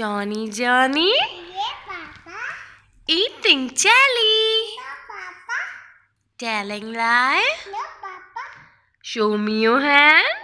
Johnny, Johnny. Yeah, Papa. Eating jelly. No, Papa. Telling lie. No, Papa. Show me your hand.